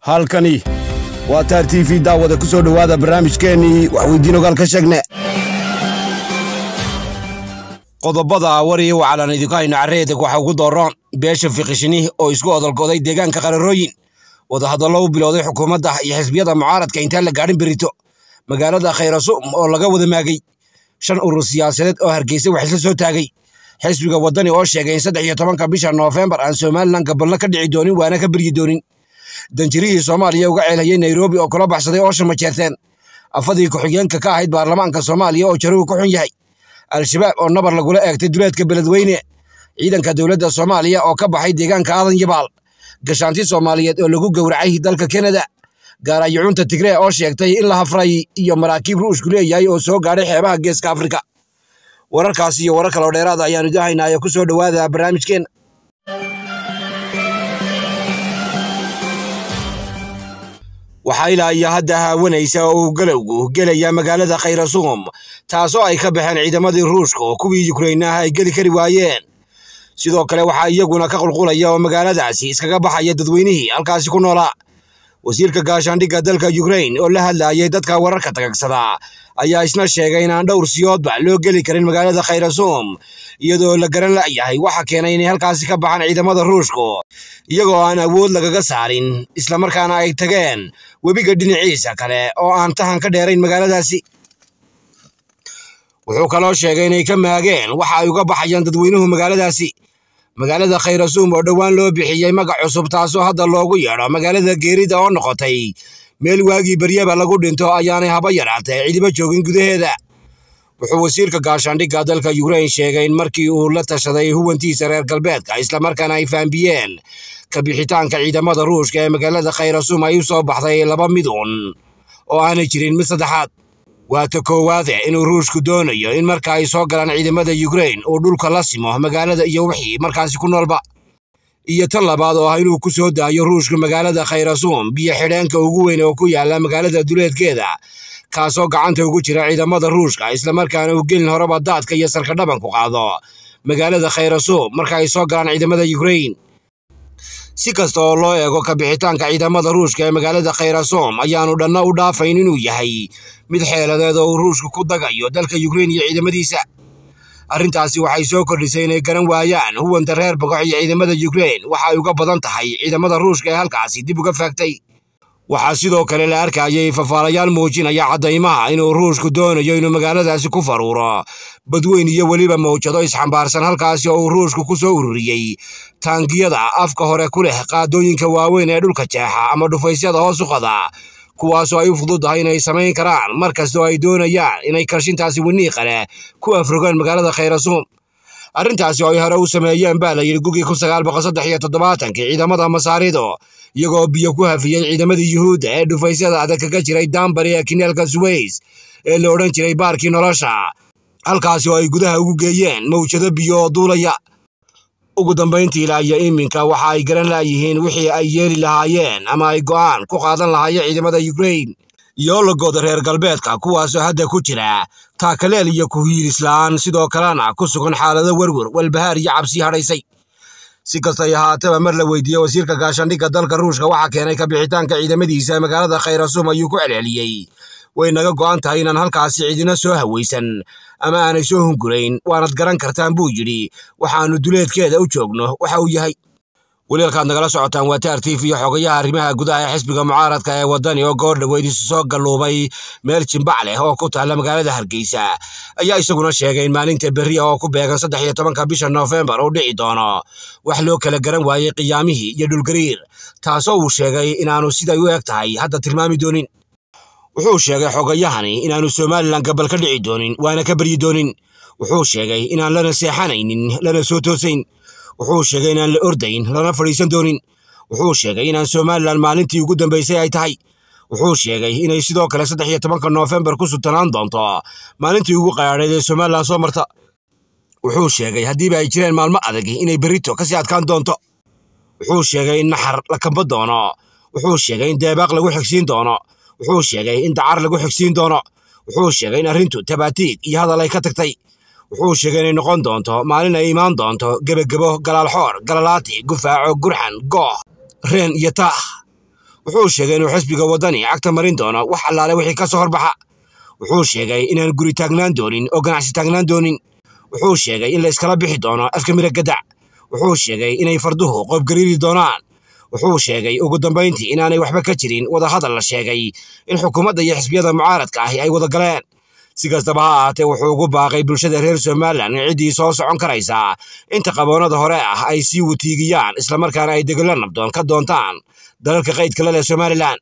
halkani waa taar t v daawada ku soo dhowaada barnaamijkeennii waxweydiin ogaal ka sheegne qodobada wariyo wacalan idinku hayno carreedag waxa ugu dooroon beesha fiqishini oo isku odolgoday deegaanka qararooyin wadahadallo u bilowday xukuumadda iyo xisbiyada mucaaradka intaan la gaadhin berito magaalada khayrasum oo laga wada maagay shan urur siyaasadeed oo hargeysa wax isla soo taagay xisbiga waddani oo sheegay in saddex iyo tobanka bisha noofembar aan somalilan gabalna ka dhici doonin waana ka beryi doonin danjirihii soomaaliya uga ceelhayay nairobi oo kula baxsaday oosha majeerteen afadii ku-xigeenka ka ahayd baarlamaanka soomaaliya oo jaruhu ku xun yahay al-shabaab oo nabar lagula eegtay duleedka beledweyne ciidanka dowladda soomaaliya oo ka baxay deegaanka aadan yabaal gashaanti soomaaliyeed oo lagu gowracay dalka kanada gaarayucunta tigre oo sheegtay in la hafray iyo maraakiib ruushku leeyahay oo soo gaadhay xeebaha geeska afrika wararkaas iyo warar kaloo dheeraada ah ayaanu idahaynaayo ku soo dhowaada barnaamijkeen waxaa ilaa iyo hadda haawanaysa oo uu galowgu gelaya magaalada khayrasuum taasoo ay ka baxeen ciidamadii ruushka oo kuwii yukrainaha ay geli kari waayeen sidoo kale waxaa iyaguna ka qulqulaya oo magaaladaasi iskaga baxaya dadweynihii halkaasi ku noolaa wasiirka gaashaandhigga dalka ukrain oo la hadlaayay dadka wararka tagagsada ayaa isna sheegay inaan aan dhowr siyoodba loo geli karin magaalada khayrasuum iyadoo la garan la'yahay waxa keenay inay halkaasi ka baxaan ciidamada ruushku iyagoo aan awood lagaga saarin islamarkaana ay tageen webiga dhinaciisa kale oo aan tahan ka dheerayn magaaladaasi wuxuu kaloo sheegay inay ka maageen waxa ay uga baxayaan dadweynuhu magaaladaasi magaalada khayrasuum oo dhowaan loo bixiyey magac cusub taasoo hadda loogu yeedho magaalada geerida oo noqotay meel waagii beryaba lagu dhinto ayaanay haba yaraatee cidiba joogin gudaheeda wuxuu wasiirka gaashaandhigga dalka yukrain sheegay in markii uu la tashaday huwantiisa reer galbeedka isla markaana ay faambiyeen ka bixitaanka ciidamada ruushka ee magaalada khayrasuum ay u soo baxday laba mid uun oo aanay jirin mid saddexaad waa waata koowaade inuu ruushku doonayo in marka ay soo galaan ciidamada yukrain uu dhulka la simo magaalada iyo wixii markaasi ku noolba iyo tan labaad oo ah inuu ku soo daayo ruushka magaalada khayrasuum biyo xidheenka ugu weyn oo ku yaalla magaalada duleedkeeda kaasoo gacanta ugu jira ciidamada ruushka islamarkaana uu gelin horeba daadka iyo sarkadhaban ku qaado magaalada khayrasuum marka ay soo galaan ciidamada yukrain si kasta oo loo eego kabixitaanka ciidamada ruushka ee magaalada khayrasoom ayaanu dhanna u dhaafayn inuu yahay mid xeeladeed oo uu ruushka ku dagayo dalka yukrein iyo ciidamadiisa arrintaasi waxay soo kordhisay inay garan waayaan huwanta reer bagox iyo ciidamada yukrein waxa ay uga badan tahay ciidamada ruushka ee halkaasi dib uga faagtay waxaa sidoo kale la arkayay fafaalayaal muujinaya caddaymaha inuu ruushku doonayo inuu magaaladaasi ku faruuro badweyn iyo weliba mawjado isxambaarsan halkaasi oo uu ruushku ku soo ururiyey taangiyada afka hore ku leh qaadooyinka waaweyn ee dhulka jeexa ama dhufaysyada hoos u qada kuwaasoo ay u fududahay inay samayn karaan mar kastoo ay doonayaan inay karshintaasi winiiqa leh ku afrogaan magaalada khayrasuum arrintaasi oo ay hore u sameeyeen baa la yidhi gugii kun sagaal boqol saddex iyo toddobaatankii ciidamada masaarido iyagoo biyo ku hafiyey ciidamadii yuhuudda ee dhufaysyada adag kaga jiray dambari ee kineelka suweys ee la odhan jiray baarkii nolosha halkaasi oo ay gudaha ugu geeyeen mawjado biyo oo duulaya ugu dambayntii ilaa iyo iminka waxa ay garan laayihiin wixii ay yeeli lahaayeen ama ay go'aan ku qaadan lahaayeen ciidamada yukrain yoolagooda reer galbeedka kuwaasoo hadda ku jira taakaleel iyo ku hiilisla'aan sidoo kalena ku sugan xaalado werwer walbahaar iyo cabsii hadhaysay si kastay ahaataba mar la weydiiyey wasiirka gaashaandhigga dalka ruushka waxaa keenay kabixitaanka ciidamadiisa ee magaalada khayrasuum ayuu ku celceliyey way naga go'an tahay inaan halkaasi cidina soo hawaysan ama aanay soo hungurayn waanad garan kartaan buu yidhi waxaanu duleedkeeda u joogno waxa uu yahay weli nagala socotaan waa taar t v xogayaha arrimaha gudaha ee xisbiga mucaaradka ee wadani oo goor soo galluubay meel jimbac oo ku taala magaalada hargeysa ayaa isaguna sheegay in maalinta berria ah oo ku beegan saddex iyo tobanka bisha noofembar uu dhici doono wax loo kala garan waayey qiyaamihii iyo dhulgariir taasoo uu sheegay inaanu siday u eg tahay hadda tilmaami doonin wuxuu sheegay xogayahani inaanu somalilan gabal ka dhici doonin waana ka baryi doonin wuxuu sheegay inaan lana seexanaynin lana soo toosayn wuxuu sheegay inaan la ordayn lana fadhiisan doonin wuxuu sheegay inaan somalilan maalintii ugu dambaysay ay tahay wuxuu sheegay inay sidoo kale saddex iyo tobanka noofembar ku sutanaan doonto maalintii ugu qayaadhayd ee somalilan soo marta wuxuu sheegay haddiiba ay jireen maalmo adag inay berito kasii adkaan doonto wuxuu sheegay in naxar la kamba doono wuxuu sheegay in deebaaq lagu xigsiin doono wuxuu sheegay in dacar lagu xigsiin doono wuxuu sheegay in arrintu tabaatiid iyo hadal ay ka tagtay wuxuu sheegay inay noqon doonto maalin ay imaan doonto gebagebo galaalxoor galalaati gufaaco gurxan gooh reen iyo taah wuxuu sheegay inuu xisbiga waddani cagta marin doono wax allaale wixii ka soo horbaxa wuxuu sheegay inaan guri taagnaan doonin oo ganacsi taagnaan doonin wuxuu sheegay in la iskala bixi doono afka miragadac wuxuu sheegay inay farduhu qoobgariiri doonaan wuxuu sheegay ugu dambayntii inaanay waxba ka jirin wadahadal la sheegay in xukuumadda iyo xisbiyada mucaaradka ahi ay wada galeen si kastaba ha ahaatee wuxuu ugu baaqay bulshada reer somalilan in ciddii soo socon karaysa inta qaboonada hore ah ay sii watiigiyaan islamarkaana ay deglo nabdoon ka doontaan dalalka qaydka leh somalilan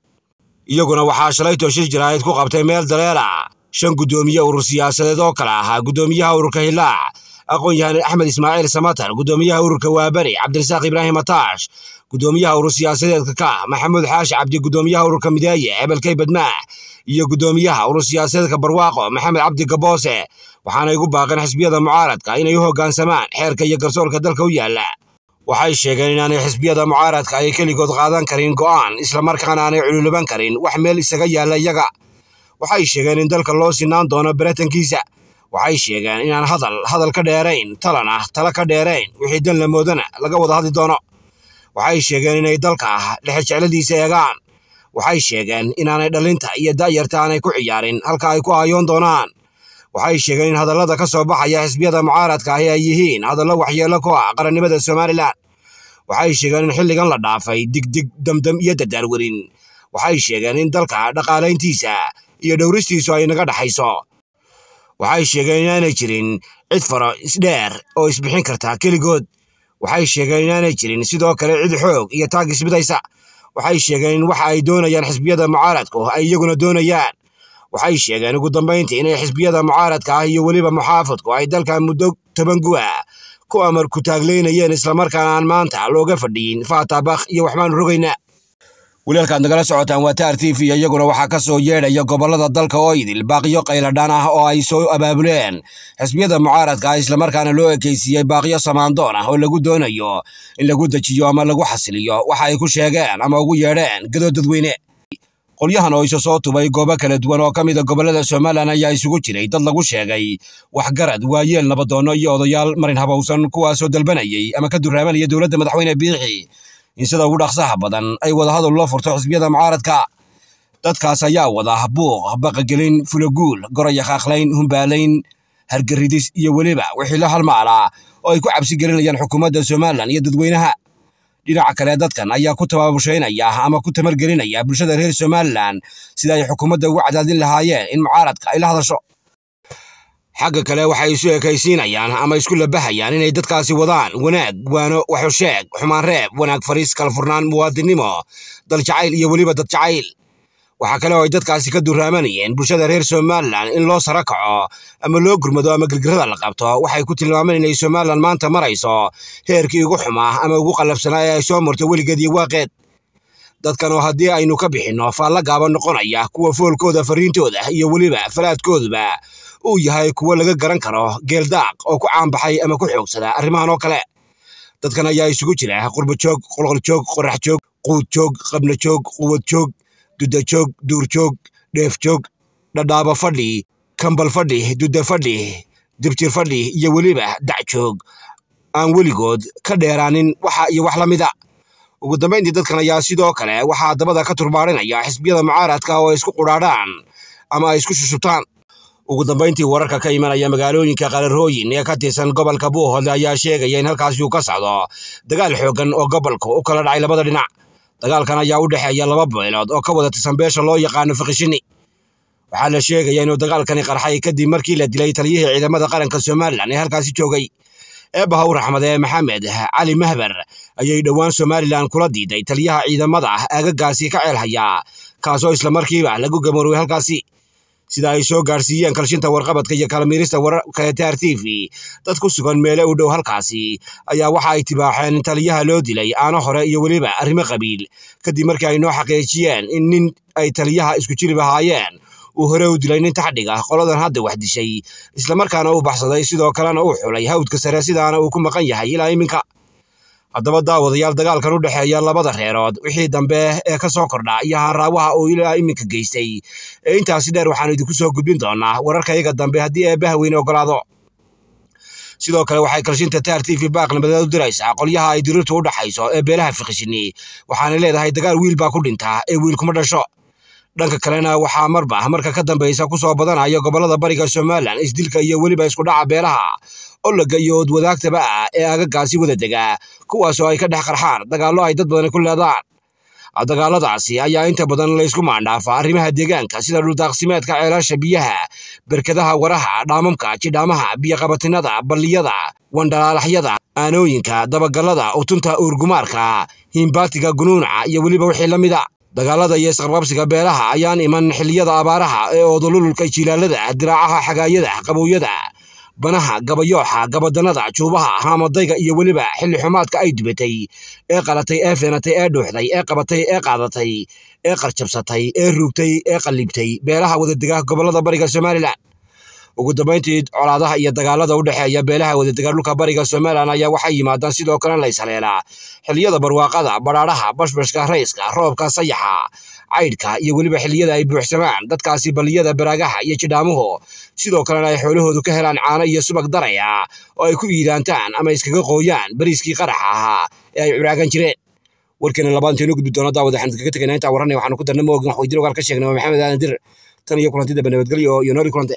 iyaguna waxaa shalay shir jaraa'id ku qabtay meel daleelah shan guddoomiye urur siyaasadeed oo kale ahaa guddoomiyaha ururka hilaac aqoonyahan axmed ismaaciil samatar gudoomiyaha ururka waaberi cabdirasaaq ibraahim ataash gudoomiyaha urur siyaasadeedka kax maxamuud xaashi cabdi guddoomiyaha ururka midaaye hebelkay badmaax iyo guddoomiyaha urur siyaasadeedka barwaaqo maxamed cabdi gaboose waxaana igu baaqeen xisbiyada mucaaradka inay u hoggaansamaan xeerka iyo garsoorka dalka u yaalla waxay sheegeen inaanay xisbiyada mucaaradka ay keligood qaadan karin go'aan islamarkaana aanay cululaban karin wax meel isaga yaalla iyaga waxay sheegeen in dalka loo sinaan doono baratankiisa waxay sheegeen inaan hadal hadal ka dheerayn talan ah tala ka dheerayn wixii dan la moodana laga wada hadli doono waxay sheegeen inay dalka ah dhexjecladiisa eegaan waxay sheegeen inaanay dhalinta iyo da'yarta aanay ku ciyaarin halka ay ku aayoon doonaan waxay sheegeen in hadallada ka soo baxaya xisbiyada mucaaradka ahi ay yihiin hadallo waxyeello ku ah qarannimada somalilan waxay sheegeen in xilligan la dhaafay digdig damdam iyo dadaarwerin waxay sheegeen in dalka dhaqaalayntiisa iyo dhowristiisu ay naga dhexayso waxay sheegeen inaanay jirin cid faro isdheer oo isbixin kartaa keligood waxay sheegeen inaanay jirin sidoo kale cid xoog iyo taag isbidaysa waxay sheegeen waxa ay doonayaan xisbiyada mucaaradku ay iyaguna doonayaan waxay sheegeen ugu dambayntii inay xisbiyada mucaaradka ah iyo weliba muxaafadku ay dalkan muddo toban guwa ku amar ku taagleynayeen islamarkaana aan maanta looga fadhiyin faatabakh iyo waxbaanu rogayna wiilaalkaad nagala socotaan waa taar t v iyaguna waxaa ka soo yeedhaya gobollada dalka oo idil baaqyo qayladhaan ah oo ay soo abaabuleen xisbiyada mucaaradka ah islamarkaana loo ekaysiiyey baaqyo samaandoon ah oo lagu doonayo in lagu dejiyo ama lagu xasiliyo waxa ay ku sheegeen ama ugu yeedheen gadood dadweyne qolyahan oo isa soo tubay goobo kala duwan oo ka mid a ah gobollada somalilan ayaa isugu jiray dad lagu sheegay waxgarad waayeel nabadoonno iyo odayaal marin habowsan kuwaasoo dalbanayay ama ka duraamanaya dowladda madaxweyne biixi in sida ugu dhaqsaha badan ay wadahadal loo furto xisbiyada mucaaradka dadkaas ayaa wada buuq baqagelin fulaguul goraya khaaqlayn humbaalayn hargaridis iyo weliba wixii la halmaala oo ay ku cabsi gelinayaan xukuumadda somalilan iyo dadweynaha dhinaca kale dadkan ayaa ku tabaabushaynaya ama ku tamargelinaya bulshada reer somalilan sida ay xukuumadda ugu cadaadin lahaayeen in mucaaradka ay la hadasho xagga kale waxay isu ekaysiinayaan ama isku labahayaan inay dadkaasi wadaan wanaag waano waxusheeg xumaanreeb wanaag fariis kalfurnaan muwaadinnimo daljacayl iyo weliba dadjacayl waxaa kale oo ay dadkaasi ka duraamanayeen bulshada reer somalilan in loo sara kaco ama loo gurmado ama girgirada la qabto waxay ku tilmaameen inay somalilan maanta marayso heerkii ugu xumaa ama ugu qallabsanaa ee ay soo marto weligeed iyo waaqeed dadkan oo haddii aynu ka bixinno faalla gaaba noqonaya kuwa foolkooda fariintooda iyo weliba falaadkooduba uu yahay kuwo laga garan karo geeldaaq oo ku caanbaxay ama ku xoogsadaa arrimahan oo kale dadkan ayaa isugu jira qurbajoog qolqoljoog qoraxjoog quudjoog qabnajoog quwadjoog dudajoog duurjoog dheefjoog dhadhaaba fadhi kambal fadhi duda fadhi dibjir fadhi iyo weliba dacjoog aan weligood ka dheeraanin waxa iyo wax la mida ah. ugu dambayntii dadkan ayaa sidoo kale waxaa dabada ka turbaarinaya xisbiyada mucaaradka oo ay isku qudhaadhaan ama ay isku shusubtaan ugu dambayntii wararka ka imanaya magaalooyinka qararooyin ee ka tirsan gobolka buuhoodle ayaa sheegaya in halkaasi uu ka socdo dagaal xooggan oo gobolka u kala dhacay labada dhinac dagaalkan ayaa u dhexeeya laba beelood oo ka wada tirsan beesha loo yaqaano fakishini waxaa la sheegaya inuu dagaalkani qarxay kadib markii la dilay taliyihii ciidamada qaranka somalilan ee halkaasi joogay eeba hawr ee maxamed cali mahber ayay dhowaan somalilan kula diiday taliyaha ciidamada ah aagagaasi ka ceelhayaa kaasoo islamarkiiba lagu gamoorowey halkaasi sida ay soo gaarsiiyeen kalshinta warqabadka iyo kalamiirista wararka taar t v dad ku sugan meele u dhow halkaasi ayaa waxa ay tibaaxeen taliyaha loo dilay aano hore iyo weliba arrimo qabiil kadib markii ay noo xaqiijiyeen in nin ay taliyaha isku jirib ahaayeen uu hore u dilay nin taxdhig ah qoladan hadda wax dishay islamarkaana uu baxsaday sidoo kalena uu xulay hawdka sare sidaana uu ku maqan yahay ilaa iminka haddaba daawadayaal dagaalkan u dhexeeya labada reerood wixii dambe ee ka soo kordha iyo haraawaha uu ilaa iminka geystay ee intaasi dheer waxaanu idinku soo gudbin doonaa wararka iyaga dambe haddii eebbaha weyne ogolaado sidoo kale waxay kalshinta taar t v madaad u diraysaa qolyaha ay diriirtu u dhaxayso ee beelaha fiqishini waxaana leedahay dagaal wiil baa ku dhinta ee wiil kuma dhasho dhanka kalena waxaa marba ah, marka ka dambaysa kusoo badanaya gobolada bariga somalilan isdilka iyo weliba iskudhaca beelaha olaga iyo odwadaagtaba ah ee agagaasi wada dega kuwaasoo ay ka dhex qarxaan dagaallo ay dad badani ku leedaan ah, dagaaladaasi ayaa inta badan laysku maandhaafa arrimaha deegaanka sida dhuldaaqsimeedka ceelaasha biyaha berkadaha waraha dhaamamka jidhaamaha biyaqabatinada balliyada wandhalaalaxyada aanooyinka dabagallada utunta uurgumaarka himbaatiga gunuunaca iyo weliba wixii la mid a ah dagaalada iyo isqarqabsiga beelaha ayaan iman xilliyada abaaraha ee oodolululka jilaalada diraacaha xagaayada qabowyada banaha gabayooxa gabadanada juubaha haamadayga iyo weliba xilli xumaadka ay dubatay ee qalatay ee feenatay ee dhuuxday ee qabatay ee qaadatay ee qarjabsatay ee ruugtay ee qallibtay beelaha wadadegaha gobollada bariga somalilan ugu dambayntii colaadaha iyo dagaalada u dhexeeya beelaha wadadiga dhulka bariga somalilan ayaa waxay yimaadaan sidoo kale lays haleelaa xilliyada barwaaqada badhaadhaha bashbashka rayska roobka sayaxa caydhka iyo weliba xiliyada ay buuxsamaan dadkaasi baliyada baraagaha iyo jidhaamuhu sidoo kalena ay xoolahoodu ka helaan caano iyo subag daraya oo ay ku iidaantaan ama iskaga qooyaan bariiskii qaraxa ahaa ee ay curaagan jireen warkeena labaantiinu gudbi doona daawada xamed kaga teganaa intaa warranay waxaanu ku darnay moogin wax weydiin ogaal ka sheegnay oo maxamed aadan dir tan iyo kulantida ba iyo nooli kulante